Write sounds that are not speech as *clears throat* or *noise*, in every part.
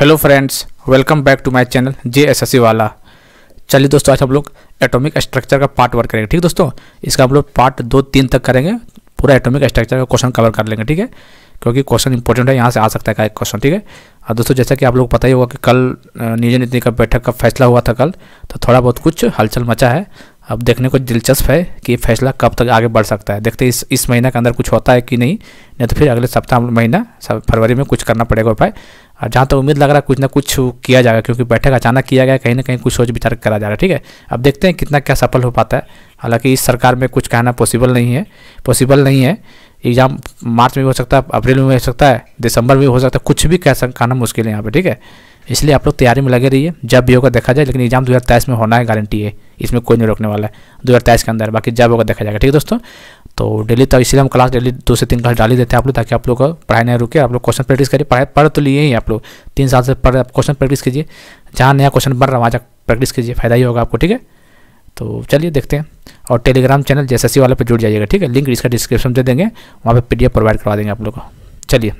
Hello friends welcome back to my channel J S वाला चलिए दोस्तों आज हम लोग एटॉमिक स्ट्रक्चर का पार्ट वर्क करेंगे ठीक है दोस्तों इसका हम लोग पार्ट दो तीन तक करेंगे पूरा एटॉमिक स्ट्रक्चर का क्वेश्चन कवर कर लेंगे ठीक है क्योंकि क्वेश्चन इंपॉर्टेंट है यहाँ से आ सकता है एक क्वेश्चन ठीक है और दोस्तों जैसा कि आप लोग पता ही होगा कि कल नियोजन नीति का बैठक का फैसला हुआ था कल तो थोड़ा बहुत कुछ हलचल मचा है अब देखने को दिलचस्प है कि फैसला कब तक आगे बढ़ सकता है देखते इस इस महीना के अंदर कुछ होता है कि नहीं नहीं तो फिर अगले सप्ताह महीना फरवरी में कुछ करना पड़ेगा उपाय और जहाँ तक तो उम्मीद लग रहा है कुछ ना कुछ किया जाएगा क्योंकि बैठक अचानक किया गया कहीं ना कहीं कुछ सोच विचार करा जा रहा है ठीक है अब देखते हैं कितना क्या सफल हो पाता है हालांकि इस सरकार में कुछ कहना पॉसिबल नहीं है पॉसिबल नहीं है एग्ज़ाम मार्च में भी हो सकता है अप्रैल में भी हो सकता है दिसंबर में भी हो सकता है कुछ भी कह सक मुश्किल है यहाँ पर ठीक है इसलिए आप लोग तैयारी में लगे रहिए जब भी होगा देखा जाए लेकिन एग्जाम दो में होना है गारंटी है इसमें कोई नहीं रोकने वाला है दो के अंदर बाकी जब होगा देखा जाएगा ठीक है दोस्तों तो डेली तो इसलिए हम क्लास डेली दो से तीन क्लास डाल ही देते हैं आप लोग ताकि आप लोग का पढ़ाई नहीं रुके आप लोग क्वेश्चन प्रैक्टिस करिए पढ़ाई पढ़ तो लिए ही आप लोग तीन साल से पढ़ आप क्वेश्चन प्रैक्टिस कीजिए जहाँ नया क्वेश्चन बन रहा है वहाँ जा प्रैक्टिस कीजिए फायदा ही होगा आपको ठीक है तो चलिए देखते हैं और टेलीग्राम चैनल जैसे वाले पर जुड़ जाइएगा ठीक है लिंक इसका डिस्क्रिप्शन दे देंगे वहाँ पर पी प्रोवाइड करवा देंगे आप लोग को चलिए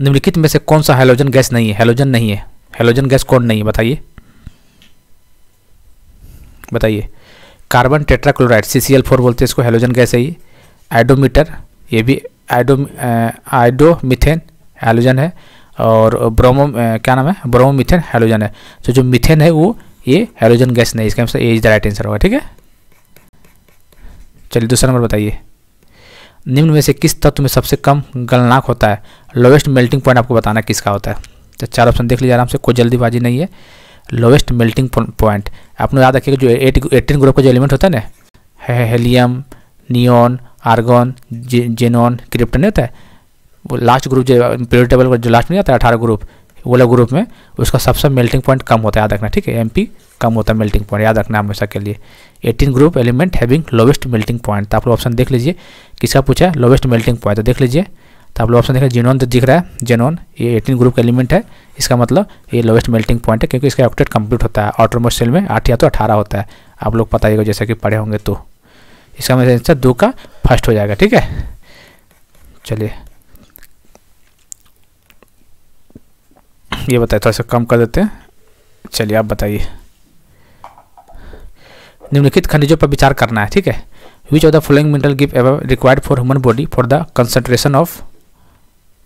निम्नलिखित में से कौन सा हेलोजन गैस नहीं है हेलोजन नहीं है हेलोजन गैस कौन नहीं है बताइए बताइए carbon tetrachloride C C L four बोलते हैं इसको हेलोजन गैस है ये आइडोमीटर ये भी आइडो आइडोमिथेन हेलोजन है और ब्रोमो क्या नाम है ब्रोमोमिथेन हेलोजन है तो जो मिथेन है वो ये हेलोजन गैस नहीं इसका answer A is the right answer होगा ठीक है चलिए दूसरा नंबर बताइए निम्न में से किस तत्व में सबसे कम गलनाक होता है लोवेस्ट मेल्टिंग पॉइंट आपको बताना किसका होता है तो चार ऑप्शन देख लीजिए आराम से कोई जल्दीबाजी नहीं है लोवेस्ट मेल्टिंग पॉइंट आपने याद रखिएगा जो एटीन ग्रुप का जो एलिमेंट होता है ना helium neon argon xenon xenon krypton होता है वो लास्ट ग्रुप जो पीरियड टेबल का जो लास्ट में आता है अठारह ग्रुप वो वाला ग्रुप में उसका सबसे मेल्टिंग पॉइंट कम होता है याद रखना ठीक है एम कम होता है मेल्टिंग पॉइंट याद रखना हमेशा के लिए eighteen group element having lowest melting point तो आप लोग ऑप्शन देख लीजिए किसका पूछा है लोवेस्ट मेल्टिंग पॉइंट तो देख लीजिए तो आप लोग ऑप्शन देख रहे हैं जेनोन दिख रहा है जेनोन ये एटीन ग्रुप का एलिमेंट है इसका मतलब ये लोवेस्ट मेल्टिंग पॉइंट है क्योंकि इसका ऑक्टेट कंप्लीट होता है ऑटोमोस्ट सेल में आठ या तो अठारह होता है आप लोग पता ही जैसे कि पढ़े होंगे तो इसका मतलब आंसर दो का फर्स्ट हो जाएगा ठीक है चलिए ये बताए थोड़ा सा कम कर देते हैं चलिए आप बताइए निम्नलिखित खनिजों पर विचार करना है ठीक है which of the following mineral give ever required for human body for the concentration of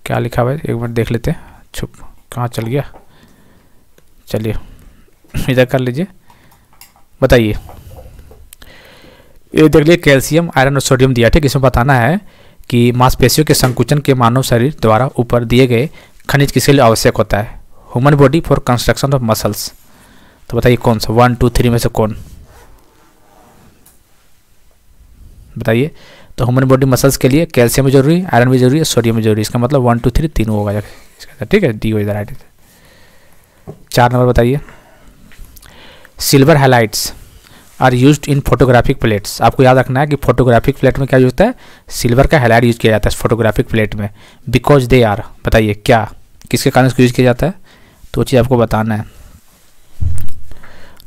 क्या लिखा हुआ है एक मिनट देख लेते हैं छुप कहाँ चल गया चलिए *clears throat* इधर कर लीजिए बताइए ये देख लिए कैल्शियम आयरन और सोडियम दिया ठीक इसमें बताना है कि मांसपेशियों के संकुचन के मानव शरीर द्वारा ऊपर दिए गए खनिज किसके लिए आवश्यक होता है human body for construction of muscles तो बताइए कौन सा वन टू थ्री में से कौन बताइए तो ह्यूमन बॉडी मसल्स के लिए कैल्शियम भी जरूरी आयरन भी जरूरी है सोडियम भी जरूरी इसका मतलब वन टू थ्री तीन होगा इसका मतलब ठीक है डी इधर आइट चार नंबर बताइए silver highlights are use in photographic plates आपको याद रखना है कि फोटोग्राफिक प्लेट में क्या यूज होता है सिल्वर का हाईलाइट यूज किया जाता है फोटोग्राफिक प्लेट में बिकॉज दे आर बताइए क्या किसके कारण इसको यूज किया जाता है तो वो चीज़ आपको बताना है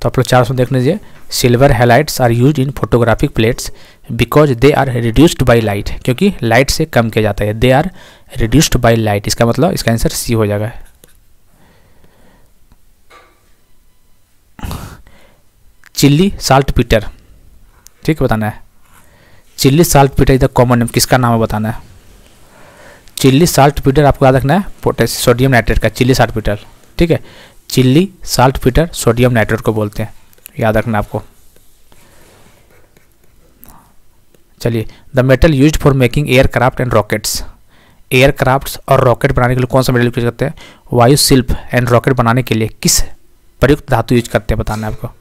तो आप लोग चार सौ देख लीजिए silver highlights are use in photographic plates because they are reduced by light क्योंकि लाइट से कम किया जाता है they are reduced by light इसका मतलब इसका आंसर सी हो जाएगा चिल्ली साल्ट पीटर ठीक है बताना है चिल्ली साल्ट पीटर इधर कॉमन नेम किसका नाम है बताना है चिल्ली साल्ट पीटर आपको याद रखना है पोटेश सोडियम नाइट्रेट का चिल्ली साल्ट पीटर ठीक है Chile saltpetre sodium nitrate को बोलते हैं याद रखना आपको चलिए the metal use for making aircraft and rockets aircraft और रॉकेट बनाने के लिए कौन सा मेटल यूज करते हैं वायु शिल्प एंड रॉकेट बनाने के लिए किस प्रयुक्त धातु यूज करते हैं बताना है आपको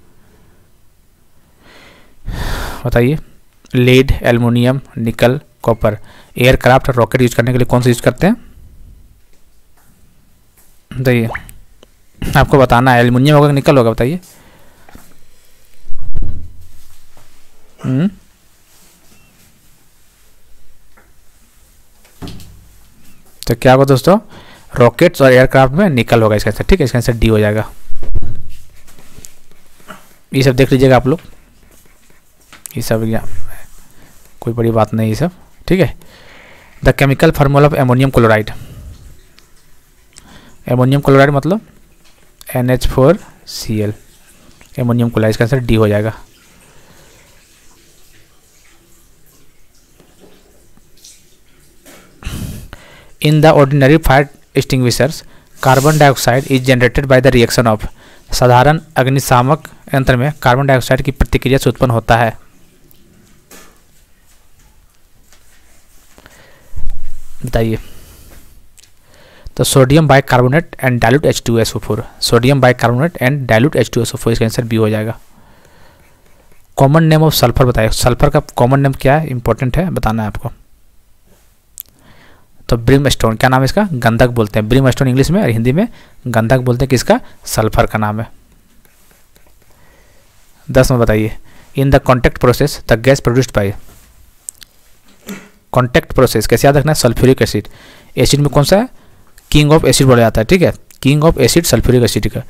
बताइए lead aluminium nickel copper aircraft और रॉकेट यूज करने के लिए कौन सा यूज करते हैं बताइए आपको बताना है एल्युमिनियम होगा निकल होगा बताइए हम्म? तो क्या होगा दोस्तों रॉकेट्स और एयरक्राफ्ट में निकल होगा इसका आंसर ठीक है इसका आंसर डी हो जाएगा ये सब देख लीजिएगा आप लोग ये सब कोई बड़ी बात नहीं ये सब ठीक है the chemical formula of ammonium chloride ammonium chloride मतलब N H four C L ammonium chloride इसका आंसर डी हो जाएगा in the ordinary fire extinguishers, carbon dioxide is generated by the reaction of साधारण अग्निशामक यंत्र में कार्बन डाइऑक्साइड की प्रतिक्रिया से उत्पन्न होता है बताइए तो sodium bicarbonate and dilute H two S O four sodium bicarbonate and dilute H two S O four इसका आंसर बी हो जाएगा कॉमन नेम ऑफ सल्फर बताइए सल्फर का कॉमन नेम क्या है इंपॉर्टेंट है बताना है आपको तो ब्रिम स्टोन क्या नाम है इसका गंधक बोलते हैं ब्रिम स्टोन इंग्लिश में और हिंदी में गंधक बोलते हैं किसका सल्फर का नाम है दस में बताइए in the contact process the gas produced by contact process कैसे याद रखना है सल्फ्यूरिक एसिड एसिड में कौन सा है किंग ऑफ एसिड बोला जाता है ठीक है king of acid sulphuric acid का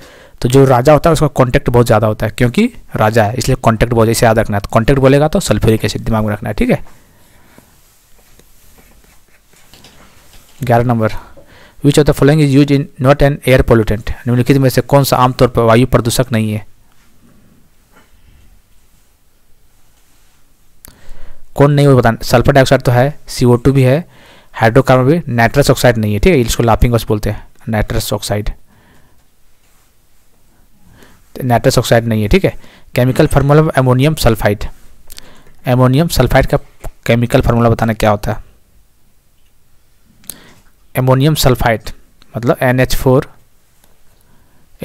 तो जो राजा होता है उसका कॉन्टैक्ट बहुत ज़्यादा होता है क्योंकि राजा है इसलिए कॉन्टैक्ट बहुत इसे याद रखना है तो कॉन्टैक्ट बोलेगा तो सल्फ्यूरिक एसिड दिमाग में रखना है ठीक है ग्यारह number which of the following is use in not an air pollutant निम्नलिखित में से कौन सा आमतौर पर वायु प्रदूषक नहीं है कौन नहीं वो बताना सल्फर डाइऑक्साइड तो है सी ओ टू भी है हाइड्रोकार्बन भी नाइट्रस ऑक्साइड नहीं है ठीक है इसको लाफिंग गैस बोलते हैं नाइट्रस ऑक्साइड नाइट्रस ऑक्साइड नहीं है ठीक है chemical formula ammonium sulphide ammonium sulphide का केमिकल फार्मूला बताना क्या होता है एमोनियम सल्फाइड मतलब N H four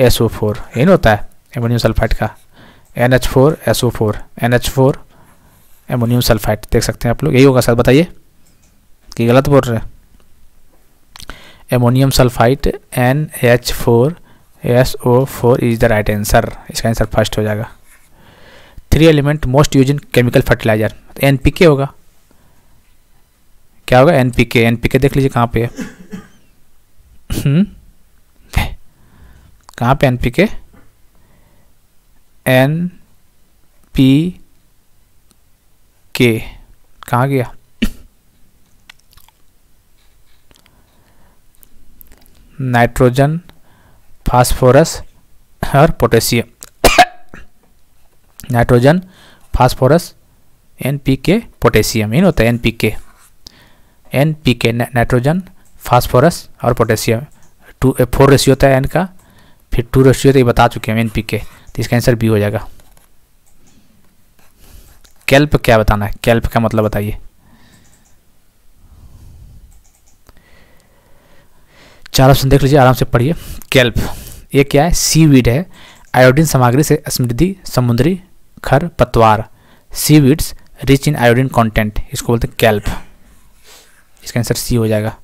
S O four यही ना होता है एमोनियम सल्फाइड का N H four S O four N H four ammonium sulphide देख सकते हैं आप लोग यही होगा सर बताइए कि गलत बोल रहे हैं ammonium sulphide N H four S O four is the right answer इसका आंसर फर्स्ट हो जाएगा three element most use in chemical fertiliser N P K होगा क्या होगा N P K N P K देख लीजिए कहाँ पे है हम्म? कहाँ पे N P K N P K कहाँ गया नाइट्रोजन फास्फोरस और potassium nitrogen phosphorus N P K potassium इन होता है N P K N P K nitrogen phosphorus और पोटेशियम टू फोर रेशियो था एन का फिर टू रेशियो तो ये बता चुके हैं एन पी के तो इसका आंसर बी हो जाएगा कैल्प क्या बताना है कैल्प का मतलब बताइए चार ऑप्शन देख लीजिए आराम से पढ़िए कैल्प ये क्या है सी है आयोडीन सामग्री से समृद्धि समुद्री खर पतवार sea rich in iodine content इसको बोलते हैं कैल्प इसका आंसर सी हो जाएगा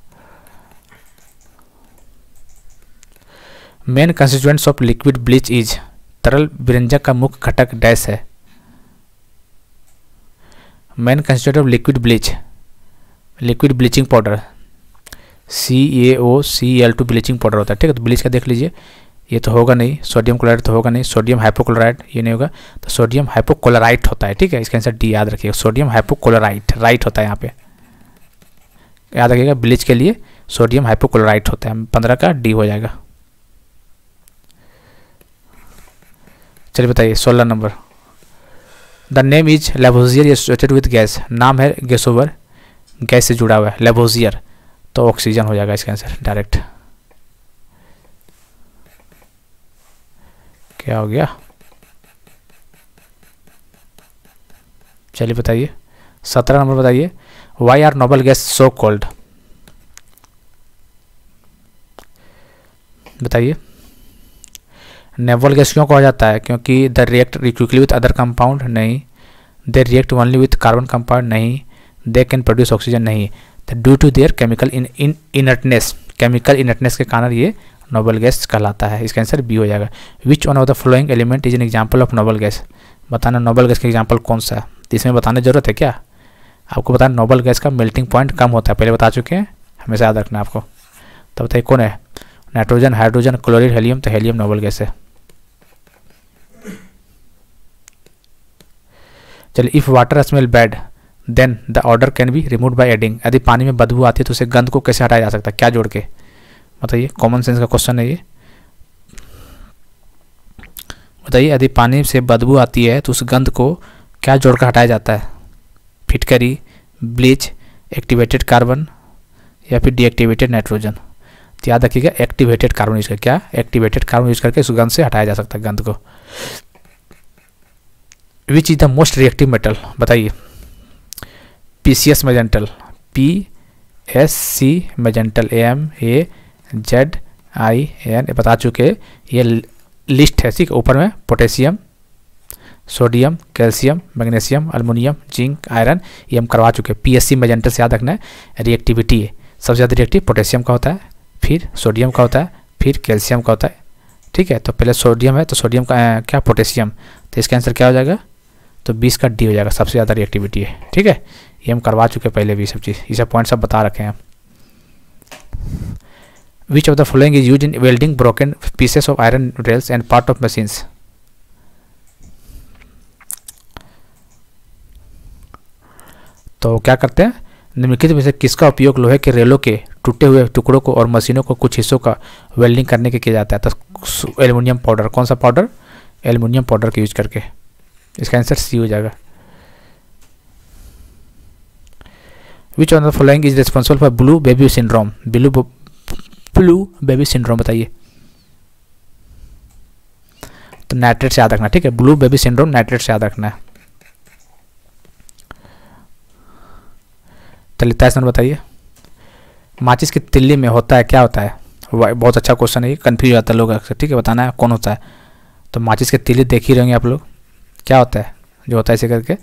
main constituent of liquid bleach is तरल विरंजक का मुख्य घटक डैश है main constituent of liquid bleach liquid bleaching powder C A O C L two bleaching powder होता है ठीक है तो ब्लीच का देख लीजिए ये तो होगा नहीं सोडियम क्लोराइड तो होगा नहीं सोडियम हाइपोक्लोराइड ये नहीं होगा तो सोडियम हाइपोक्लोराइट होता है ठीक है इसका आंसर डी याद रखिएगा सोडियम हाइपोक्लोराइट राइट होता है यहाँ पे याद रखिएगा ब्लीच के लिए सोडियम हाइपोक्लोराइट होता है पंद्रह का डी हो जाएगा चलिए बताइए सोलह number the name is Lavoisier associated with gas नाम है गैसोवर गैस से जुड़ा हुआ है लेबोजियर तो ऑक्सीजन हो जाएगा इसका आंसर डायरेक्ट क्या हो गया चलिए बताइए सत्रह नंबर बताइए Why are noble gas so cold? बताइए नेवल गैस क्यों कहा जाता है क्योंकि they react quickly with other compound नहीं they react only with carbon compound नहीं दे कैन प्रोड्यूस ऑक्सीजन नहीं तो due to their chemical in in inertness chemical inertness के कारण ये नोबल गैस कहलाता है इसका आंसर बी हो जाएगा which one of the following element is an example of noble gas बताना नोबल गैस का एग्जाम्पल कौन सा है इसमें बताने जरूरत है क्या आपको बता नोबल गैस का मेल्टिंग पॉइंट कम होता है पहले बता चुके हैं हमेशा याद रखना आपको तो बताइए कौन है नाइट्रोजन हाइड्रोजन क्लोरिन हेलियम तो हेलियम नोबल गैस है चलिए if water smell bad then the odour can be remove by adding यदि पानी में बदबू आती है तो उसे गंध को कैसे हटाया जा सकता है क्या जोड़ के बताइए कॉमन सेंस का क्वेश्चन है ये बताइए यदि पानी से बदबू आती है तो उस गंध को क्या जोड़कर हटाया जाता है फिटकारी ब्लीच एक्टिवेटेड कार्बन या फिर डीएक्टिवेटेड नाइट्रोजन तो याद रखिएगा एक्टिवेटेड कार्बन यूज करके क्या एक्टिवेटेड कार्बन यूज करके इस गंध से हटाया जा सकता है गंध को which is the most reactive metal बताइए पी सी एस मेजेंटल पी एस सी मेजेंटल A M A Z I N बता चुके ये लिस्ट है ठीक ऊपर में potassium sodium calcium magnesium aluminium zinc iron ये हम करवा चुके हैं पीएससी सी से याद रखना है रिएक्टिविटी है सबसे ज़्यादा रिएक्टिव पोटेशियम का होता है फिर सोडियम का होता है फिर कैल्शियम का होता है ठीक है तो पहले सोडियम है तो सोडियम का क्या पोटेशियम तो इसका आंसर क्या हो जाएगा तो बीस का डी हो जाएगा सबसे ज़्यादा रिएक्टिविटी है ठीक है ये हम करवा चुके हैं पहले भी सब चीज़ ये सब पॉइंट सब बता रखे हैं which of the following is use in welding broken pieces of iron rails and part of machines तो क्या करते हैं निम्नलिखित में से किसका उपयोग लोहे के रेलों के टूटे हुए टुकड़ों को और मशीनों को कुछ हिस्सों का वेल्डिंग करने के किया जाता है तो एल्युमिनियम पाउडर कौन सा पाउडर एल्युमिनियम पाउडर का यूज करके इसका आंसर सी हो जाएगा which on the following is responsible for blue baby syndrome blue blue baby syndrome बताइए तो नाइट्रेट से याद रखना ठीक है ब्लू बेबी सिंड्रोम नाइट्रेट से याद रखना है तलिता इसमें बताइए माचिस की तिल्ली में होता है क्या होता है बहुत अच्छा क्वेश्चन है ये कन्फ्यूज हो जाता है लोग अक्सर ठीक है बताना है कौन होता है तो माचिस की तिल्ली देख ही रहेंगे आप लोग क्या होता है जो होता है ऐसे करके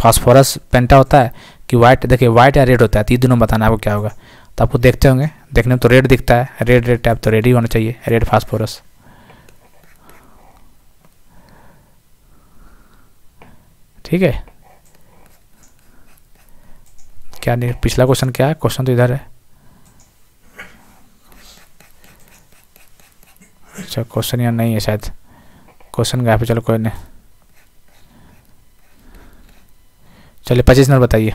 फॉस्फोरस हम्म, पेंटा होता है कि वाइट देखिए व्हाइट या रेड होता है तो ये दोनों बताना आपको क्या होगा तो आपको देखते होंगे देखने में तो रेड दिखता है रेड रेड टाइप तो रेड ही होना चाहिए रेड फास्फोरस ठीक है क्या नहीं पिछला क्वेश्चन क्या है क्वेश्चन तो इधर है अच्छा क्वेश्चन यहाँ नहीं है शायद क्वेश्चन गया चलो कोई नहीं चलिए पच्चीस नंबर बताइए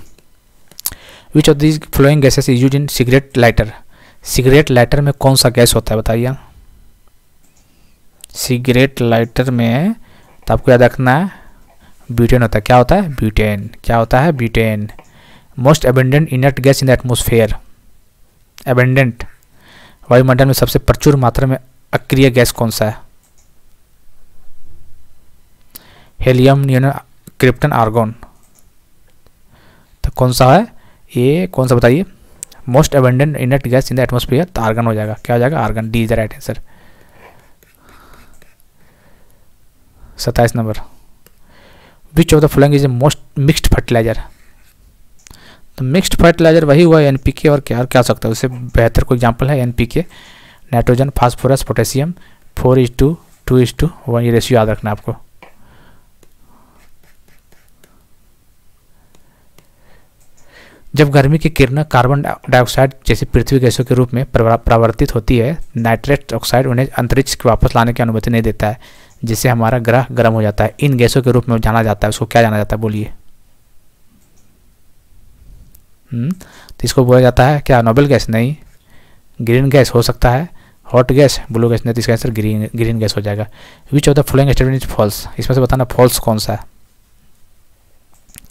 which of these following gases is use in cigarette lighter cigarette lighter में कौन सा गैस होता है बताइए सिगरेट लाइटर में तो आपको याद रखना है ब्यूटेन होता है क्या होता है ब्यूटेन क्या होता है butane most abundant inert gas in the atmosphere abundant वायुमंडल में सबसे प्रचुर मात्रा में अक्रिय गैस कौन सा है हेलियम क्रिप्टन आर्गोन तो कौन सा है ये कौन सा बताइए most abundant inert gas in the atmosphere तो आर्गन हो जाएगा क्या हो जाएगा argon D is the right answer सत्ताईस number which of the following is a most mixed fertiliser तो मिक्स्ड फर्टिलाइजर वही हुआ एन और क्या क्या सकता है उससे बेहतर कोई एग्जाम्पल है N nitrogen phosphorus potassium four is to two is to one ये रेशियो याद रखना आपको जब गर्मी की किरणें कार्बन डाइऑक्साइड जैसे पृथ्वी गैसों के रूप में परावर्तित होती है नाइट्रेट ऑक्साइड उन्हें अंतरिक्ष के वापस लाने की अनुमति नहीं देता है जिससे हमारा ग्रह गर्म हो जाता है इन गैसों के रूप में जाना जाता है उसको क्या जाना जाता है बोलिए हम्म, तो इसको बोला जाता है क्या नोबल गैस नहीं ग्रीन गैस हो सकता है हॉट गैस ब्लू गैस नहीं तो इसका आंसर ग्रीन ग्रीन गैस हो जाएगा which of the following statement is false इसमें से बताना फॉल्स कौन सा है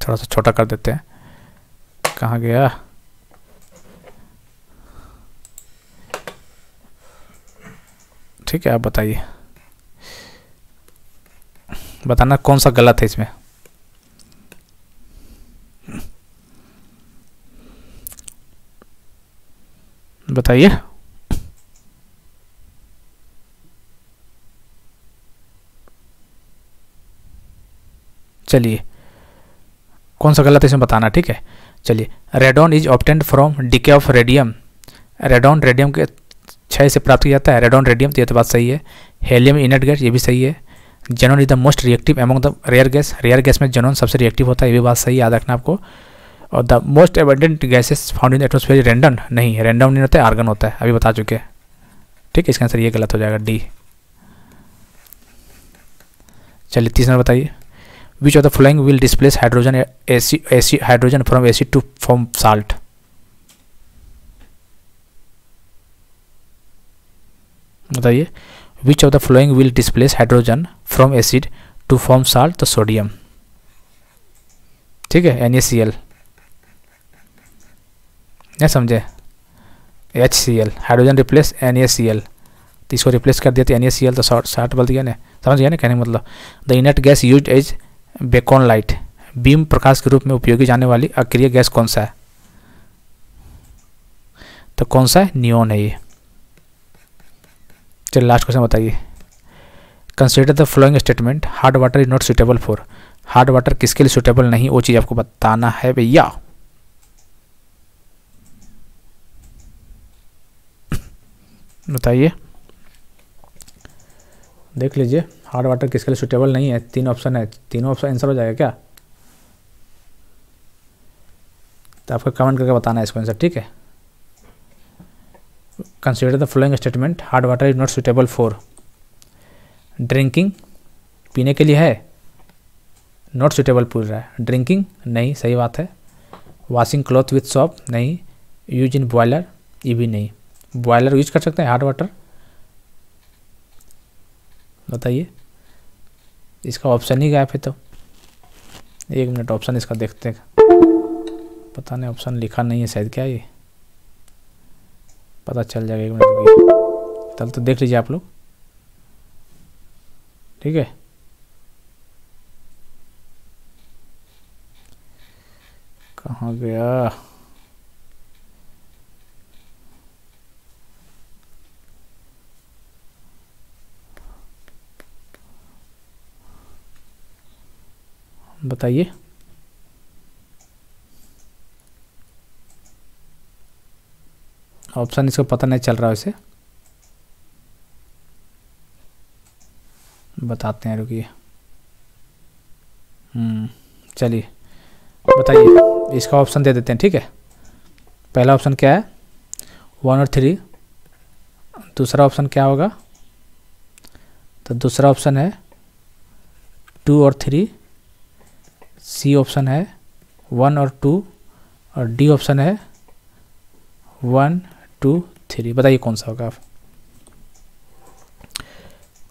थोड़ा सा छोटा कर देते हैं कहाँ गया ठीक है आप बताइए बताना कौन सा गलत है इसमें बताइए चलिए कौन सा गलत है इसमें बताना ठीक है चलिए radon is obtained from decay of radium radon radium के क्षय से प्राप्त किया जाता है रेडॉन रेडियम तो ये तो बात सही है हेलियम इनट गैस ये भी सही है xenon is the most reactive among the rare gas rare gas में जेनोन सबसे रिएक्टिव होता है ये भी बात सही याद रखना आपको और the most abundant gases found in atmosphere radon नहीं है रेंडम नहीं होता है आर्गन होता है अभी बता चुके हैं ठीक है इसका आंसर ये गलत हो जाएगा डी चलिए तीस नंबर बताइए which of the following will displace hydrogen AC AC hydrogen from acid to form salt बताइए which of the following will displace hydrogen from acid to form salt तो सोडियम ठीक है एन एस सी एल नहीं समझे H C L hydrogen replace N S C L तो इसको replace कर दिया तो एन एस सी एल तो शॉर्ट शॉर्ट बोल दिया ना समझ गया ना कहने मतलब the inert gas use as beacon light beam प्रकाश के रूप में उपयोगी जाने वाली अक्रिय गैस कौन सा है तो कौन सा है नियोन है ये चलिए लास्ट क्वेश्चन बताइए consider the following statement hard water is not suitable for hard water किसके लिए सुटेबल नहीं वो चीज़ आपको बताना है भैया बताइए देख लीजिए हार्ड वाटर किसके लिए सुटेबल नहीं है तीन ऑप्शन है तीनों ऑप्शन आंसर हो जाएगा क्या तो आपको कमेंट करके बताना है इसको आंसर ठीक है consider the following statement hard water is not suitable for drinking पीने के लिए है नॉट सुटेबल पूछ रहा है ड्रिंकिंग नहीं सही बात है वॉशिंग क्लॉथ विथ सॉप नहीं यूज इन बॉयलर ये भी नहीं बॉयलर यूज कर सकते हैं हार्ड वाटर बताइए इसका ऑप्शन ही गायब है तो एक मिनट ऑप्शन इसका देखते हैं पता नहीं ऑप्शन लिखा नहीं है शायद क्या ये पता चल जाएगा एक मिनट तब तो देख लीजिए आप लोग ठीक है कहाँ गया बताइए ऑप्शन इसको पता नहीं चल रहा है इसे बताते हैं रुकिए हम्म चलिए बताइए इसका ऑप्शन दे देते हैं ठीक है पहला ऑप्शन क्या है वन और थ्री दूसरा ऑप्शन क्या होगा तो दूसरा ऑप्शन है टू और थ्री सी ऑप्शन है वन और टू और डी ऑप्शन है वन टू थ्री बताइए कौन सा होगा आप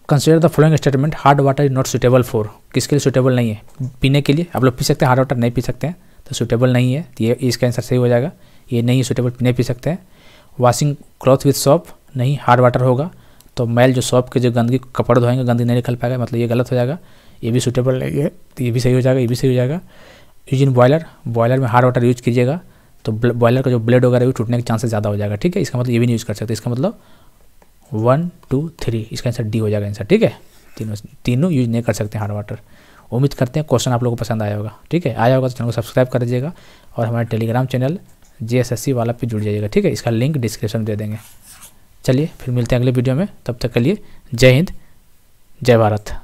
consider the following statement hard water is not suitable for किसके लिए सुटेबल नहीं है पीने के लिए आप लोग पी सकते हैं हार्ड वाटर नहीं पी सकते हैं तो सुटेबल नहीं है तो ये इसका आंसर सही हो जाएगा ये नहीं सुटेबल नहीं पी सकते हैं वॉशिंग क्लॉथ विथ सॉप नहीं हार्ड वाटर होगा तो मैल जो सॉप के जो गंदगी कपड़ धोएंगे गंदगी नहीं निकल पाएगा मतलब ये गलत हो जाएगा ये भी सूटेबल नहीं है तो ये भी सही हो जाएगा ये भी सही हो जाएगा यूज इन बॉयलर बॉयलर में हार्ड वाटर यूज कीजिएगा तो बॉयलर का जो ब्लेड वगैरह भी टूटने के चांसेस ज़्यादा हो जाएगा ठीक है इसका मतलब ये भी नहीं यूज़ कर सकते इसका मतलब वन टू थ्री इसका आंसर डी हो जाएगा आंसर ठीक है तीनों तीनों यूज नहीं कर सकते हार्ड वाटर उम्मीद करते हैं क्वेश्चन आप लोगों को पसंद आया होगा ठीक है आया होगा तो चैनल को सब्सक्राइब कर दीजिएगा और हमारे टेलीग्राम चैनल जे वाला पे जुड़ जाइएगा ठीक है इसका लिंक डिस्क्रिप्शन दे देंगे चलिए फिर मिलते हैं अगले वीडियो में तब तक के लिए जय हिंद जय भारत